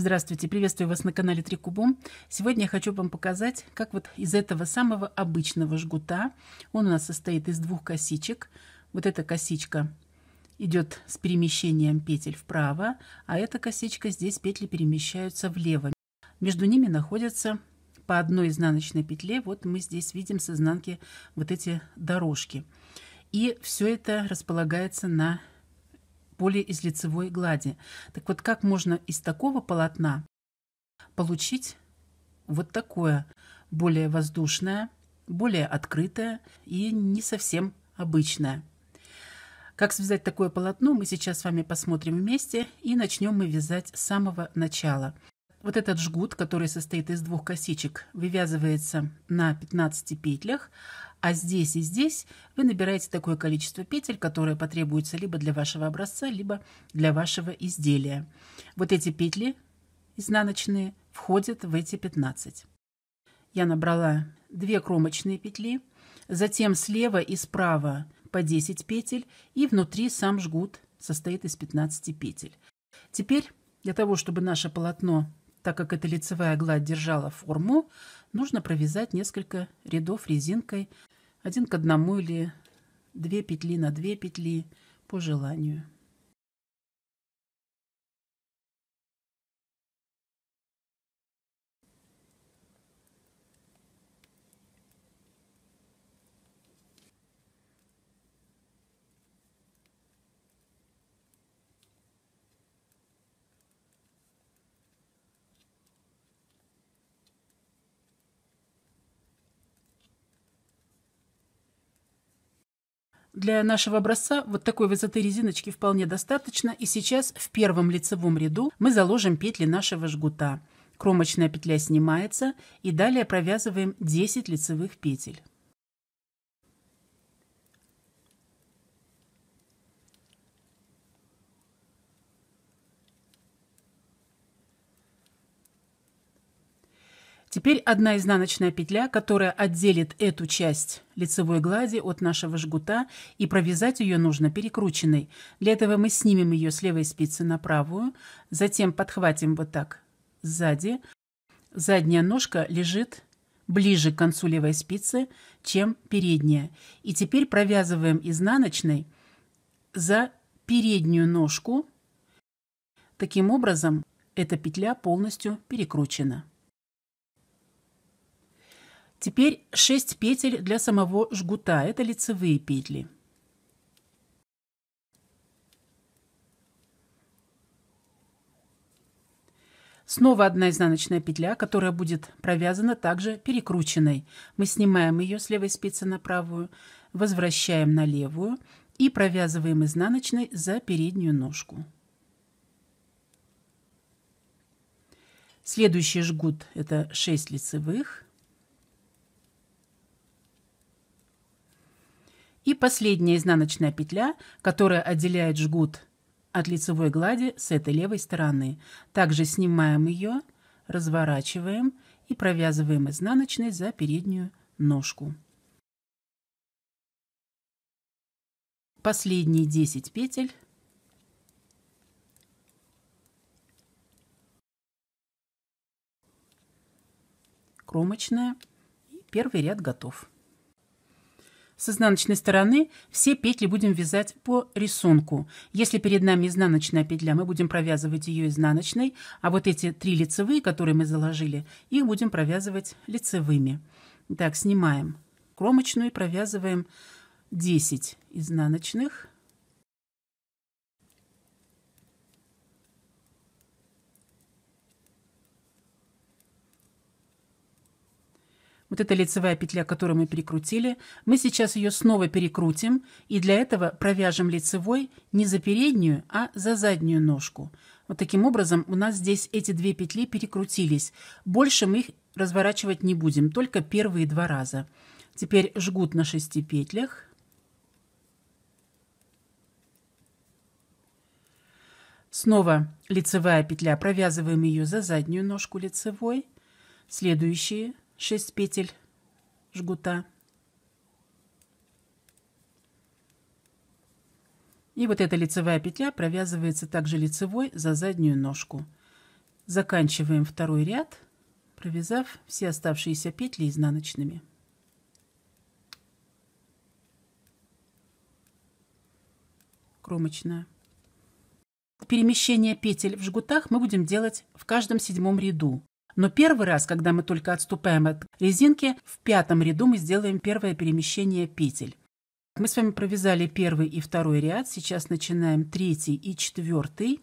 Здравствуйте, приветствую вас на канале Три Кубом. Сегодня я хочу вам показать, как вот из этого самого обычного жгута, он у нас состоит из двух косичек, вот эта косичка идет с перемещением петель вправо, а эта косичка здесь петли перемещаются влево. Между ними находятся по одной изнаночной петле, вот мы здесь видим с изнанки вот эти дорожки. И все это располагается на более из лицевой глади. Так вот, как можно из такого полотна получить вот такое, более воздушное, более открытое и не совсем обычное. Как связать такое полотно, мы сейчас с вами посмотрим вместе и начнем мы вязать с самого начала. Вот этот жгут, который состоит из двух косичек, вывязывается на 15 петлях, а здесь и здесь вы набираете такое количество петель, которое потребуется либо для вашего образца, либо для вашего изделия. Вот эти петли изнаночные входят в эти 15. Я набрала 2 кромочные петли, затем слева и справа по 10 петель, и внутри сам жгут состоит из 15 петель. Теперь для того, чтобы наше полотно так как эта лицевая гладь держала форму, нужно провязать несколько рядов резинкой один к одному или две петли на две петли по желанию. Для нашего образца вот такой высоты резиночки вполне достаточно, и сейчас в первом лицевом ряду мы заложим петли нашего жгута. Кромочная петля снимается, и далее провязываем 10 лицевых петель. Теперь одна изнаночная петля, которая отделит эту часть лицевой глади от нашего жгута, и провязать ее нужно перекрученной. Для этого мы снимем ее с левой спицы на правую, затем подхватим вот так сзади. Задняя ножка лежит ближе к концу левой спицы, чем передняя. И теперь провязываем изнаночной за переднюю ножку. Таким образом, эта петля полностью перекручена. Теперь 6 петель для самого жгута, это лицевые петли. Снова одна изнаночная петля, которая будет провязана также перекрученной. Мы снимаем ее с левой спицы на правую, возвращаем на левую и провязываем изнаночной за переднюю ножку. Следующий жгут это 6 лицевых. и последняя изнаночная петля, которая отделяет жгут от лицевой глади с этой левой стороны. Также снимаем ее, разворачиваем и провязываем изнаночной за переднюю ножку. Последние 10 петель кромочная. И первый ряд готов. С изнаночной стороны все петли будем вязать по рисунку. Если перед нами изнаночная петля, мы будем провязывать ее изнаночной, а вот эти три лицевые, которые мы заложили, их будем провязывать лицевыми. Так, снимаем кромочную и провязываем 10 изнаночных Вот эта лицевая петля, которую мы перекрутили, мы сейчас ее снова перекрутим и для этого провяжем лицевой не за переднюю, а за заднюю ножку. Вот таким образом у нас здесь эти две петли перекрутились. Больше мы их разворачивать не будем, только первые два раза. Теперь жгут на 6 петлях. Снова лицевая петля, провязываем ее за заднюю ножку лицевой. Следующие 6 петель жгута. И вот эта лицевая петля провязывается также лицевой за заднюю ножку. Заканчиваем второй ряд, провязав все оставшиеся петли изнаночными. Кромочная. Перемещение петель в жгутах мы будем делать в каждом седьмом ряду. Но первый раз, когда мы только отступаем от резинки, в пятом ряду мы сделаем первое перемещение петель. Мы с вами провязали первый и второй ряд, сейчас начинаем третий и четвертый.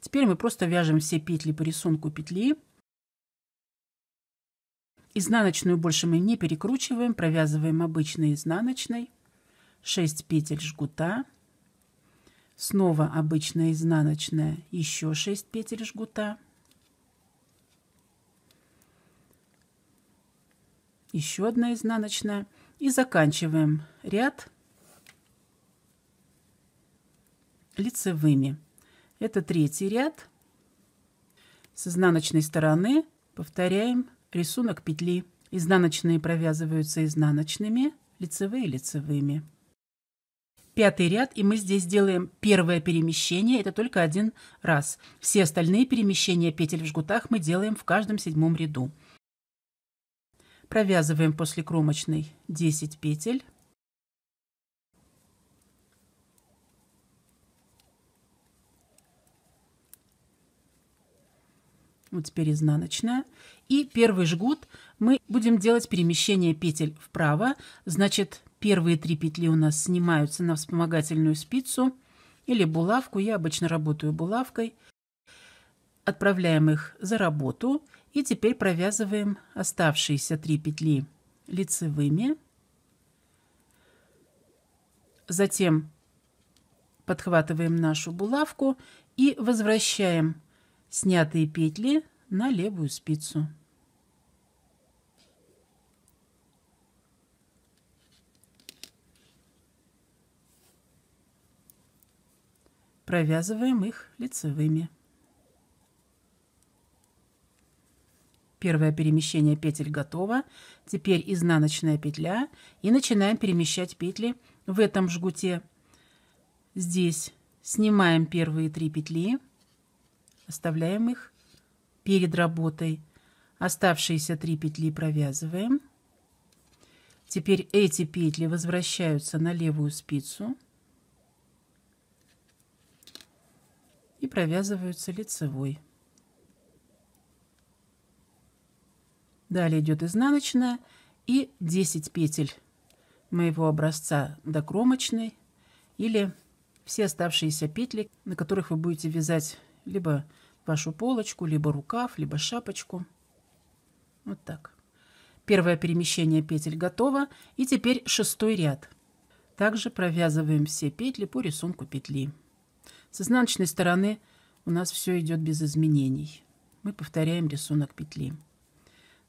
Теперь мы просто вяжем все петли по рисунку петли. Изнаночную больше мы не перекручиваем, провязываем обычной изнаночной. 6 петель жгута. Снова обычная изнаночная, еще 6 петель жгута. еще одна изнаночная и заканчиваем ряд лицевыми. Это третий ряд. С изнаночной стороны повторяем рисунок петли. Изнаночные провязываются изнаночными, лицевые лицевыми. Пятый ряд, и мы здесь делаем первое перемещение, это только один раз. Все остальные перемещения петель в жгутах мы делаем в каждом седьмом ряду. Провязываем после кромочной 10 петель. Вот теперь изнаночная. И первый жгут мы будем делать перемещение петель вправо. Значит, первые три петли у нас снимаются на вспомогательную спицу или булавку. Я обычно работаю булавкой. Отправляем их за работу и теперь провязываем оставшиеся три петли лицевыми. Затем подхватываем нашу булавку и возвращаем снятые петли на левую спицу. Провязываем их лицевыми. Первое перемещение петель готово. Теперь изнаночная петля. И начинаем перемещать петли в этом жгуте. Здесь снимаем первые три петли. Оставляем их перед работой. Оставшиеся три петли провязываем. Теперь эти петли возвращаются на левую спицу и провязываются лицевой. Далее идет изнаночная и 10 петель моего образца до кромочной или все оставшиеся петли, на которых вы будете вязать либо вашу полочку, либо рукав, либо шапочку. Вот так. Первое перемещение петель готово. И теперь шестой ряд. Также провязываем все петли по рисунку петли. С изнаночной стороны у нас все идет без изменений. Мы повторяем рисунок петли.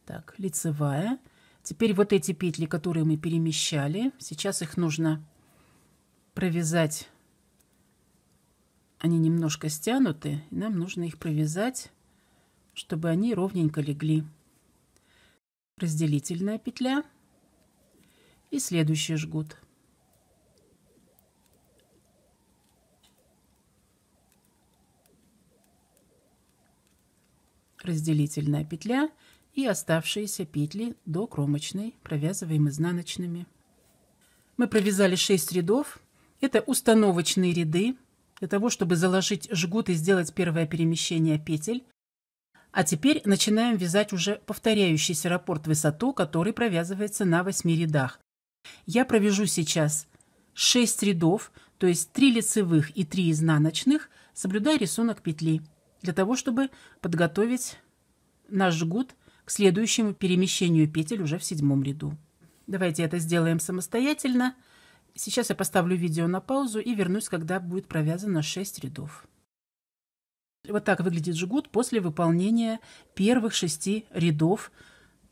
Так, лицевая. Теперь вот эти петли, которые мы перемещали, сейчас их нужно провязать. Они немножко стянуты, и нам нужно их провязать, чтобы они ровненько легли. Разделительная петля и следующий жгут. разделительная петля и оставшиеся петли до кромочной провязываем изнаночными. Мы провязали 6 рядов. Это установочные ряды для того, чтобы заложить жгут и сделать первое перемещение петель. А теперь начинаем вязать уже повторяющийся раппорт высоту, который провязывается на 8 рядах. Я провяжу сейчас 6 рядов, то есть 3 лицевых и 3 изнаночных, соблюдая рисунок петли, для того, чтобы подготовить наш жгут к следующему перемещению петель уже в седьмом ряду. Давайте это сделаем самостоятельно. Сейчас я поставлю видео на паузу и вернусь, когда будет провязано 6 рядов. Вот так выглядит жгут после выполнения первых шести рядов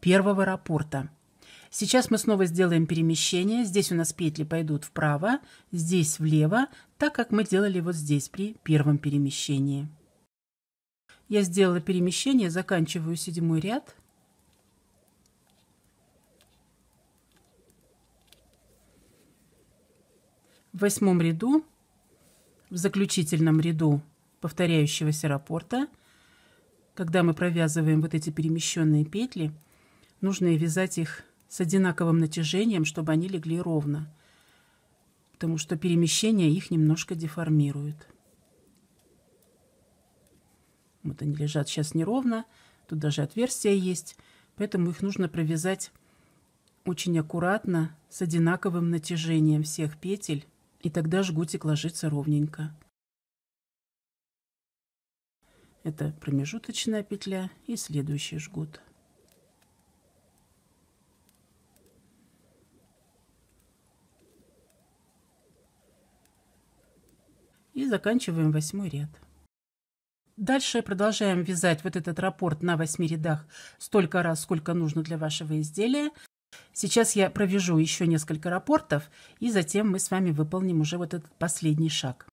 первого раппорта. Сейчас мы снова сделаем перемещение. Здесь у нас петли пойдут вправо, здесь влево, так как мы делали вот здесь при первом перемещении. Я сделала перемещение, заканчиваю седьмой ряд. В восьмом ряду, в заключительном ряду повторяющегося раппорта, когда мы провязываем вот эти перемещенные петли, нужно вязать их с одинаковым натяжением, чтобы они легли ровно, потому что перемещение их немножко деформирует. Вот они лежат сейчас неровно, тут даже отверстия есть, поэтому их нужно провязать очень аккуратно с одинаковым натяжением всех петель, и тогда жгутик ложится ровненько. Это промежуточная петля и следующий жгут. И заканчиваем восьмой ряд. Дальше продолжаем вязать вот этот раппорт на 8 рядах столько раз, сколько нужно для вашего изделия. Сейчас я провяжу еще несколько рапортов, и затем мы с вами выполним уже вот этот последний шаг.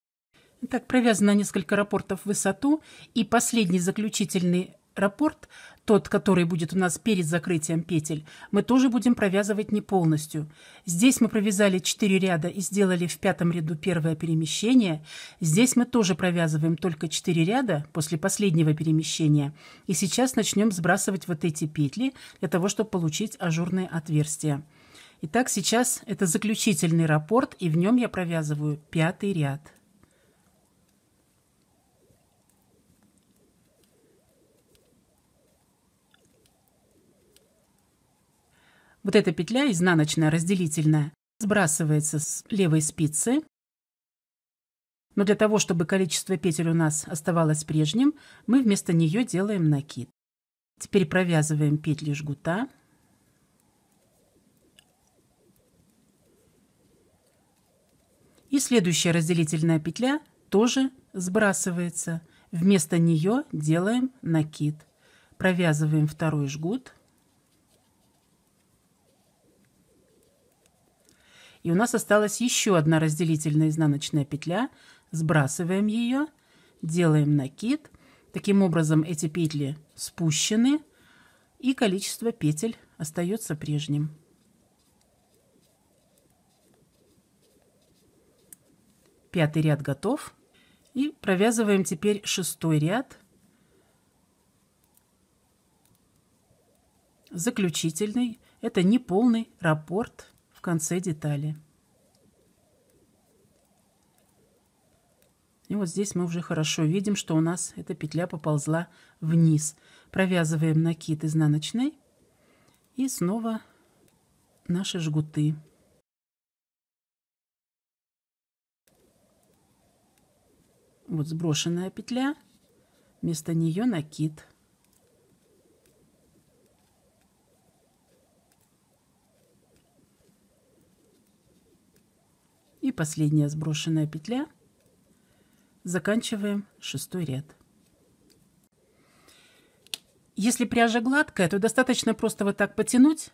Итак, провязано несколько рапортов в высоту, и последний заключительный рапорт, тот, который будет у нас перед закрытием петель, мы тоже будем провязывать не полностью. Здесь мы провязали 4 ряда и сделали в пятом ряду первое перемещение. Здесь мы тоже провязываем только 4 ряда после последнего перемещения. И сейчас начнем сбрасывать вот эти петли для того, чтобы получить ажурные отверстия. Итак, сейчас это заключительный раппорт, и в нем я провязываю пятый ряд. Вот эта петля изнаночная, разделительная, сбрасывается с левой спицы. Но для того, чтобы количество петель у нас оставалось прежним, мы вместо нее делаем накид. Теперь провязываем петли жгута. И следующая разделительная петля тоже сбрасывается. Вместо нее делаем накид. Провязываем второй жгут. и у нас осталась еще одна разделительная изнаночная петля. Сбрасываем ее, делаем накид. Таким образом эти петли спущены и количество петель остается прежним. Пятый ряд готов. И провязываем теперь шестой ряд. Заключительный. Это неполный раппорт в конце детали. И вот здесь мы уже хорошо видим, что у нас эта петля поползла вниз. Провязываем накид изнаночной и снова наши жгуты. Вот сброшенная петля, вместо нее накид. последняя сброшенная петля заканчиваем шестой ряд если пряжа гладкая то достаточно просто вот так потянуть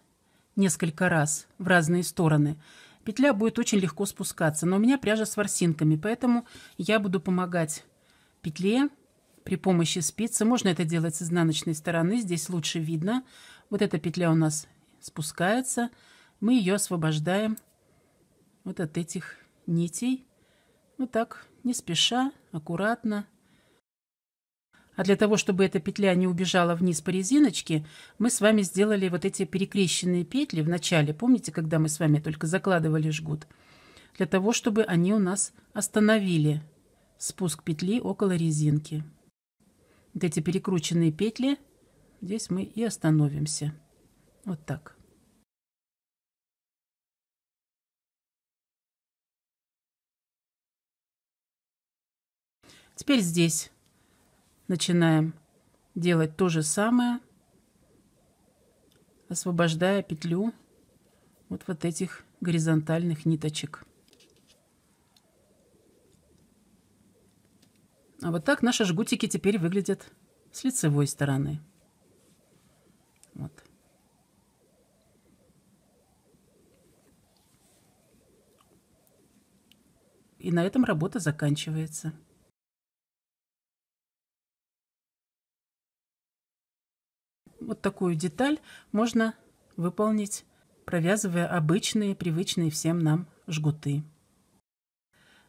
несколько раз в разные стороны петля будет очень легко спускаться но у меня пряжа с ворсинками поэтому я буду помогать петле при помощи спицы. Можно это делать с изнаночной стороны, здесь лучше видно. Вот эта петля у нас спускается, мы ее освобождаем вот от этих нитей. Вот ну так, не спеша, аккуратно. А для того, чтобы эта петля не убежала вниз по резиночке, мы с вами сделали вот эти перекрещенные петли в начале. Помните, когда мы с вами только закладывали жгут? Для того, чтобы они у нас остановили спуск петли около резинки. Вот эти перекрученные петли здесь мы и остановимся. Вот так. Теперь здесь начинаем делать то же самое, освобождая петлю вот вот этих горизонтальных ниточек. А вот так наши жгутики теперь выглядят с лицевой стороны. Вот. И на этом работа заканчивается. Вот такую деталь можно выполнить, провязывая обычные, привычные всем нам жгуты.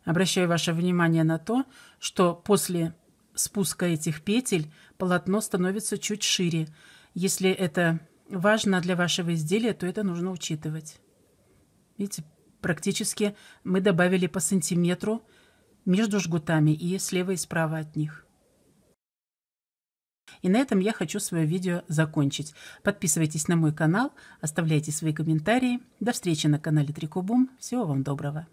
Обращаю ваше внимание на то, что после спуска этих петель полотно становится чуть шире. Если это важно для вашего изделия, то это нужно учитывать. Видите, практически мы добавили по сантиметру между жгутами и слева и справа от них. И на этом я хочу свое видео закончить. Подписывайтесь на мой канал, оставляйте свои комментарии. До встречи на канале Трикобум. Всего вам доброго.